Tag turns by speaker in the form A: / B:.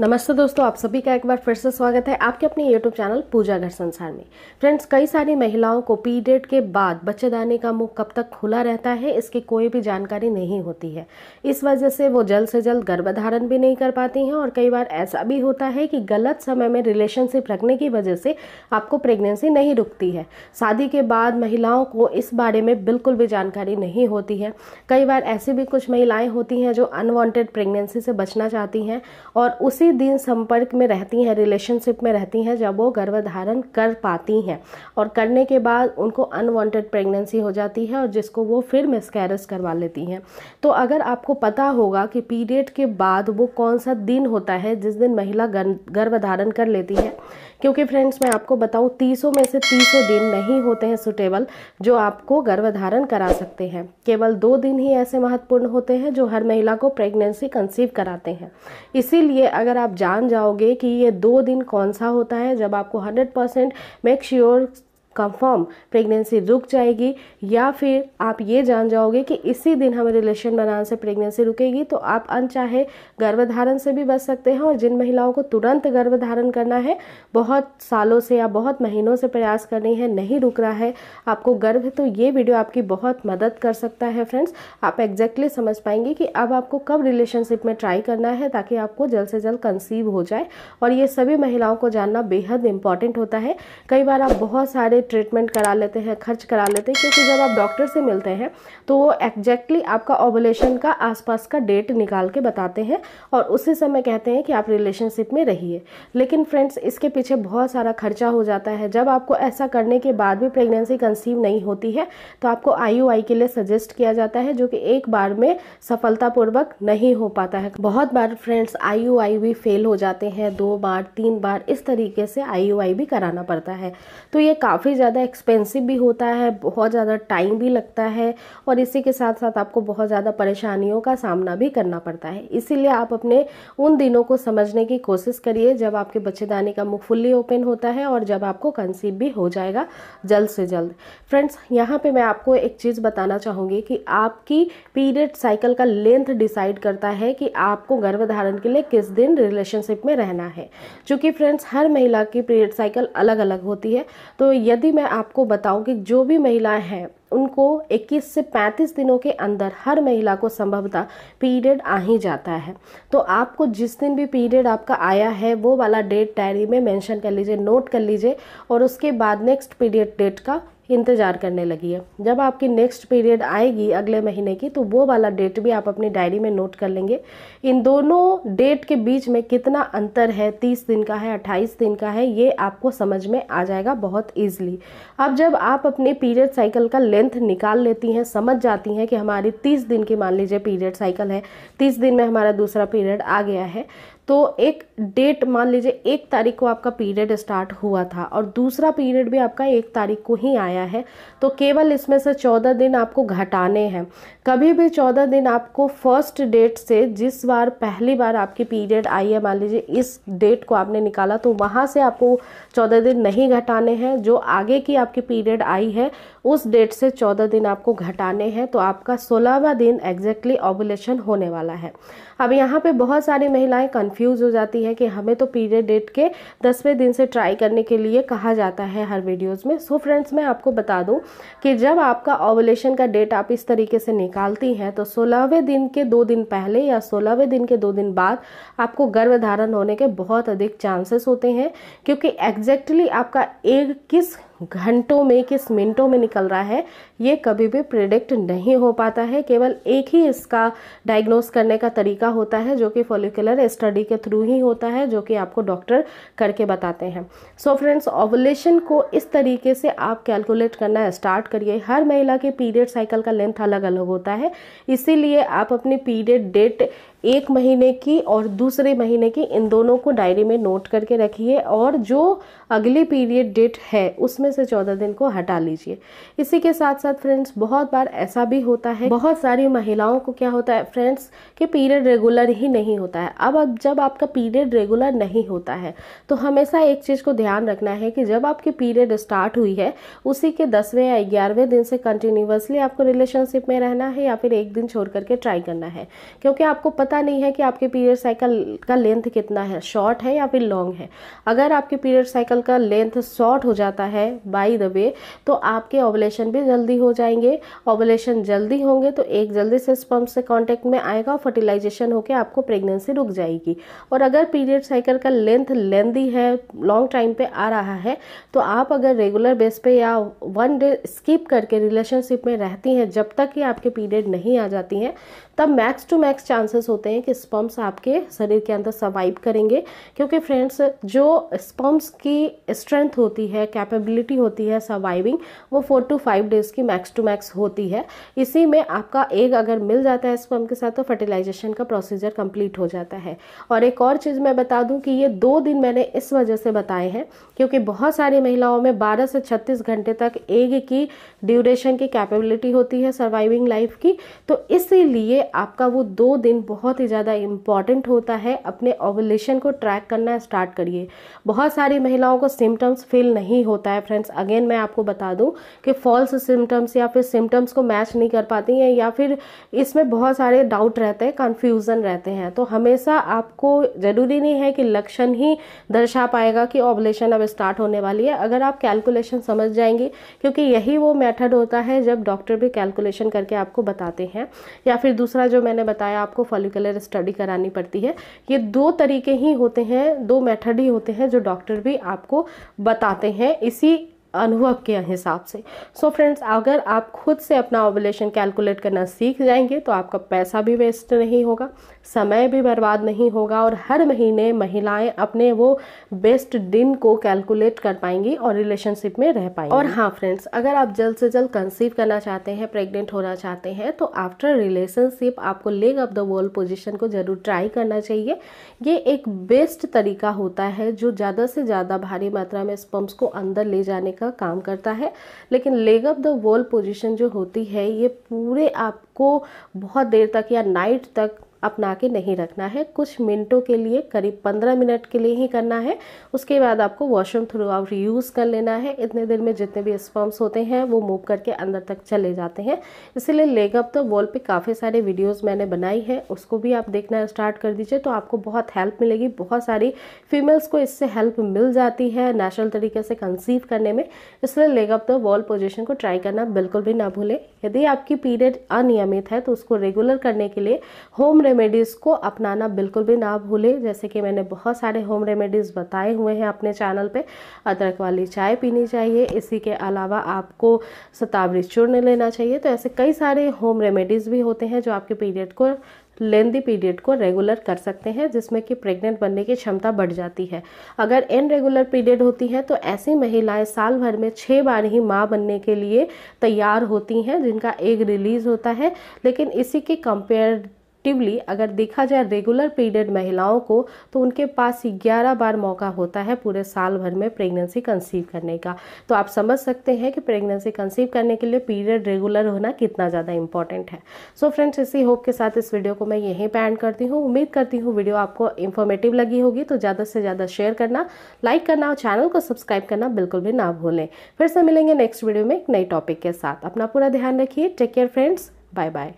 A: नमस्ते दोस्तों आप सभी का एक बार फिर से स्वागत है आपके अपने यूट्यूब चैनल पूजा घर संसार में फ्रेंड्स कई सारी महिलाओं को पीरियड के बाद बच्चेदानी का मुंह कब तक खुला रहता है इसकी कोई भी जानकारी नहीं होती है इस वजह से वो जल्द से जल्द गर्भधारण भी नहीं कर पाती हैं और कई बार ऐसा भी होता है कि गलत समय में रिलेशनशिप रखने की वजह से आपको प्रेग्नेंसी नहीं रुकती है शादी के बाद महिलाओं को इस बारे में बिल्कुल भी जानकारी नहीं होती है कई बार ऐसी भी कुछ महिलाएँ होती हैं जो अनवॉन्टेड प्रेगनेंसी से बचना चाहती हैं और उस उसी दिन संपर्क में रहती हैं रिलेशनशिप में रहती हैं जब वो गर्भधारण कर पाती हैं और करने के बाद उनको अनवांटेड प्रेगनेंसी हो जाती है और जिसको वो फिर मिसकैरेज करवा लेती हैं तो अगर आपको पता होगा कि पीरियड के बाद वो कौन सा दिन होता है जिस दिन महिला गर्भधारण कर लेती है क्योंकि फ्रेंड्स मैं आपको बताऊँ तीसों में से तीसों दिन नहीं होते हैं सुटेबल जो आपको गर्भधारण करा सकते हैं केवल दो दिन ही ऐसे महत्वपूर्ण होते हैं जो हर महिला को प्रेगनेंसी कंसीव कराते हैं इसीलिए अगर अगर आप जान जाओगे कि ये दो दिन कौन सा होता है जब आपको hundred percent make sure confirm pregnancy रुक जाएगी या फिर आप ये जान जाओगे कि इसी दिन हमें रिलेशन बनाने से प्रेगनेंसी रुकेगी तो आप अनचाहे गर्भधारण से भी बच सकते हैं और जिन महिलाओं को तुरंत गर्भधारण करना है बहुत सालों से या बहुत महीनों से प्रयास करनी है नहीं रुक रहा है आपको गर्भ तो ये वीडियो आपकी बहुत मदद कर सकता है फ्रेंड्स आप एग्जैक्टली समझ पाएंगे कि अब आपको कब रिलेशनशिप में ट्राई करना है ताकि आपको जल्द से जल्द कंसीव हो जाए और ये सभी महिलाओं को जानना बेहद इंपॉर्टेंट होता है कई बार आप बहुत सारे ट्रीटमेंट करा लेते हैं खर्च करा लेते हैं क्योंकि जब आप डॉक्टर से मिलते हैं तो वो एग्जैक्टली आपका ओवलेशन का आसपास का डेट निकाल के बताते हैं और उसी समय कहते हैं कि आप रिलेशनशिप में रहिए लेकिन फ्रेंड्स इसके पीछे बहुत सारा खर्चा हो जाता है जब आपको ऐसा करने के बाद भी प्रेगनेंसी कंसीव नहीं होती है तो आपको आई के लिए सजेस्ट किया जाता है जो कि एक बार में सफलतापूर्वक नहीं हो पाता है बहुत बार फ्रेंड्स आई भी फेल हो जाते हैं दो बार तीन बार इस तरीके से आई भी कराना पड़ता है तो ये काफ़ी काफ़ी ज़्यादा एक्सपेंसिव भी होता है बहुत ज़्यादा टाइम भी लगता है और इसी के साथ साथ आपको बहुत ज़्यादा परेशानियों का सामना भी करना पड़ता है इसीलिए आप अपने उन दिनों को समझने की कोशिश करिए जब आपके बच्चेदानी का मुख फुल्ली ओपन होता है और जब आपको कंसीव भी हो जाएगा जल्द से जल्द फ्रेंड्स यहाँ पर मैं आपको एक चीज़ बताना चाहूँगी कि आपकी पीरियड साइकिल का लेंथ डिसाइड करता है कि आपको गर्भधारण के लिए किस दिन रिलेशनशिप में रहना है चूँकि फ्रेंड्स हर महिला की पीरियड साइकिल अलग अलग होती है तो यदि यदि मैं आपको बताऊं कि जो भी महिलाएं हैं उनको 21 से 35 दिनों के अंदर हर महिला को संभवतः पीरियड आ ही जाता है तो आपको जिस दिन भी पीरियड आपका आया है वो वाला डेट डायरी में मेंशन कर लीजिए नोट कर लीजिए और उसके बाद नेक्स्ट पीरियड डेट का इंतज़ार करने लगी है जब आपकी नेक्स्ट पीरियड आएगी अगले महीने की तो वो वाला डेट भी आप अपनी डायरी में नोट कर लेंगे इन दोनों डेट के बीच में कितना अंतर है तीस दिन का है अट्ठाईस दिन का है ये आपको समझ में आ जाएगा बहुत ईजिली अब जब आप अपने पीरियड साइकिल का लेंथ निकाल लेती हैं समझ जाती हैं कि हमारी तीस दिन की मान लीजिए पीरियड साइकिल है तीस दिन में हमारा दूसरा पीरियड आ गया है तो एक डेट मान लीजिए एक तारीख को आपका पीरियड स्टार्ट हुआ था और दूसरा पीरियड भी आपका एक तारीख को ही आया है तो केवल इसमें से चौदह दिन आपको घटाने हैं कभी भी चौदह दिन आपको फर्स्ट डेट से जिस बार पहली बार आपकी पीरियड आई है मान लीजिए इस डेट को आपने निकाला तो वहाँ से आपको चौदह दिन नहीं घटाने हैं जो आगे की आपकी पीरियड आई है उस डेट से चौदह दिन आपको घटाने हैं तो आपका सोलहवा दिन एग्जैक्टली ऑबुलेशन होने वाला है अब यहाँ पे बहुत सारी महिलाएं कंफ्यूज हो जाती हैं कि हमें तो पीरियड डेट के दसवें दिन से ट्राई करने के लिए कहा जाता है हर वीडियोज़ में सो so फ्रेंड्स मैं आपको बता दूँ कि जब आपका ओवलेशन का डेट आप इस तरीके से निकालती हैं तो सोलहवें दिन के दो दिन पहले या सोलहवें दिन के दो दिन बाद आपको गर्भधारण होने के बहुत अधिक चांसेस होते हैं क्योंकि एग्जैक्टली आपका एग किस घंटों में किस मिनटों में निकल रहा है ये कभी भी प्रिडिक्ट नहीं हो पाता है केवल एक ही इसका डायग्नोस करने का तरीका होता है जो कि फॉलिकुलर स्टडी के थ्रू ही होता है जो कि आपको डॉक्टर करके बताते हैं सो फ्रेंड्स ऑवलेशन को इस तरीके से आप कैलकुलेट करना स्टार्ट करिए हर महिला के पीरियड साइकिल का लेंथ अलग अलग होता है इसीलिए आप अपनी पीरियड डेट एक महीने की और दूसरे महीने की इन दोनों को डायरी में नोट करके रखिए और जो अगली पीरियड डेट है उसमें से चौदह दिन को हटा लीजिए इसी के साथ साथ फ्रेंड्स बहुत बार ऐसा भी होता है बहुत सारी महिलाओं को क्या होता है फ्रेंड्स कि पीरियड रेगुलर ही नहीं होता है अब अब जब आपका पीरियड रेगुलर नहीं होता है तो हमेशा एक चीज़ को ध्यान रखना है कि जब आपकी पीरियड स्टार्ट हुई है उसी के दसवें या ग्यारहवें दिन से कंटिन्यूसली आपको रिलेशनशिप में रहना है या फिर एक दिन छोड़ करके ट्राई करना है क्योंकि आपको पता पता नहीं है कि आपके पीरियड साइकिल का लेंथ कितना है शॉर्ट है या फिर लॉन्ग है अगर आपके पीरियड साइकिल का लेंथ शॉर्ट हो जाता है बाई द वे तो आपके ऑबलेशन भी जल्दी हो जाएंगे ऑबलेशन जल्दी होंगे तो एक जल्दी से स्पम्प से कॉन्टेक्ट में आएगा और फर्टिलाइजेशन होकर आपको प्रेगनेंसी रुक जाएगी और अगर पीरियड साइकिल का लेंथ लेंदी है लॉन्ग टाइम पर आ रहा है तो आप अगर रेगुलर बेस पे या वन डे स्किप करके रिलेशनशिप में रहती हैं जब तक कि आपके पीरियड नहीं आ जाती हैं तब मैक्स टू मैक्स चांसेस होते होते हैं कि स्पम्स आपके शरीर के अंदर सर्वाइव करेंगे क्योंकि फ्रेंड्स जो स्पम्स की स्ट्रेंथ होती है कैपेबिलिटी होती है सर्वाइविंग वो फोर टू फाइव डेज़ की मैक्स टू मैक्स होती है इसी में आपका एग अगर मिल जाता है स्पम के साथ तो फर्टिलाइजेशन का प्रोसीजर कंप्लीट हो जाता है और एक और चीज़ मैं बता दूं कि ये दो दिन मैंने इस वजह से बताए हैं क्योंकि बहुत सारी महिलाओं में बारह से छत्तीस घंटे तक एग की ड्यूरेशन की कैपेबिलिटी होती है सर्वाइविंग लाइफ की तो इसीलिए आपका वो दो दिन बहुत बहुत ही ज़्यादा इम्पॉर्टेंट होता है अपने ओवलेशन को ट्रैक करना स्टार्ट करिए बहुत सारी महिलाओं को सिम्टम्स फील नहीं होता है फ्रेंड्स अगेन मैं आपको बता दूं कि फॉल्स सिम्टम्स या फिर सिम्टम्स को मैच नहीं कर पाती हैं या फिर इसमें बहुत सारे डाउट रहते हैं कन्फ्यूज़न रहते हैं तो हमेशा आपको ज़रूरी नहीं है कि लक्षण ही दर्शा पाएगा कि ऑबलेशन अब स्टार्ट होने वाली है अगर आप कैलकुलेशन समझ जाएंगे क्योंकि यही वो मेथड होता है जब डॉक्टर भी कैलकुलेशन करके आपको बताते हैं या फिर दूसरा जो मैंने बताया आपको फॉलिकल कलर स्टडी करानी पड़ती है ये दो तरीके ही होते हैं दो मेथड ही होते हैं जो डॉक्टर भी आपको बताते हैं इसी अनुभव के हिसाब से सो so फ्रेंड्स अगर आप खुद से अपना ओवलेशन कैलकुलेट करना सीख जाएंगे तो आपका पैसा भी वेस्ट नहीं होगा समय भी बर्बाद नहीं होगा और हर महीने महिलाएं अपने वो बेस्ट दिन को कैलकुलेट कर पाएंगी और रिलेशनशिप में रह पाएंगी और हाँ फ्रेंड्स अगर आप जल्द से जल्द कंसीव करना चाहते हैं प्रेग्नेंट होना चाहते हैं तो आफ्टर रिलेशनशिप आपको leg up the world position को ज़रूर ट्राई करना चाहिए ये एक बेस्ट तरीका होता है जो ज़्यादा से ज़्यादा भारी मात्रा में स्पम्प्स को अंदर ले जाने का का काम करता है लेकिन leg up the wall position जो होती है ये पूरे आपको बहुत देर तक या नाइट तक अपना के नहीं रखना है कुछ मिनटों के लिए करीब पंद्रह मिनट के लिए ही करना है उसके बाद आपको वॉशरूम थ्रू आउट यूज़ कर लेना है इतने देर में जितने भी स्पम्स होते हैं वो मूव करके अंदर तक चले जाते हैं इसीलिए लेगअप तो वॉल पे काफ़ी सारे वीडियोज़ मैंने बनाई है उसको भी आप देखना स्टार्ट कर दीजिए तो आपको बहुत हेल्प मिलेगी बहुत सारी फीमेल्स को इससे हेल्प मिल जाती है नेचुरल तरीके से कंसीव करने में इसलिए लेगअप तो वॉल पोजिशन को ट्राई करना बिल्कुल भी ना भूलें यदि आपकी पीरियड अनियमित है तो उसको रेगुलर करने के लिए होम रेमेडीज़ को अपनाना बिल्कुल भी ना भूलें जैसे कि मैंने बहुत सारे होम रेमेडीज़ बताए हुए हैं अपने चैनल पे अदरक वाली चाय पीनी चाहिए इसी के अलावा आपको सतावरी चूर्ण लेना चाहिए तो ऐसे कई सारे होम रेमेडीज़ भी होते हैं जो आपके पीरियड को लेंदी पीरियड को रेगुलर कर सकते हैं जिसमें कि प्रेग्नेंट बनने की क्षमता बढ़ जाती है अगर इन रेगुलर पीरियड होती है तो ऐसी महिलाएं साल भर में छः बार ही माँ बनने के लिए तैयार होती हैं जिनका एग रिलीज़ होता है लेकिन इसी के कंपेयर एक्टिवली अगर देखा जाए रेगुलर पीरियड महिलाओं को तो उनके पास ग्यारह बार मौका होता है पूरे साल भर में प्रेगनेंसी कंसीव करने का तो आप समझ सकते हैं कि प्रेगनेंसी कंसीव करने के लिए पीरियड रेगुलर होना कितना ज़्यादा इंपॉर्टेंट है सो so फ्रेंड्स इसी होप के साथ इस वीडियो को मैं यहीं पर एंड करती हूँ उम्मीद करती हूँ वीडियो आपको इन्फॉर्मेटिव लगी होगी तो ज़्यादा से ज़्यादा शेयर करना लाइक करना और चैनल को सब्सक्राइब करना बिल्कुल भी ना भूलें फिर से मिलेंगे नेक्स्ट वीडियो में एक नई टॉपिक के साथ अपना पूरा ध्यान रखिए take care friends bye bye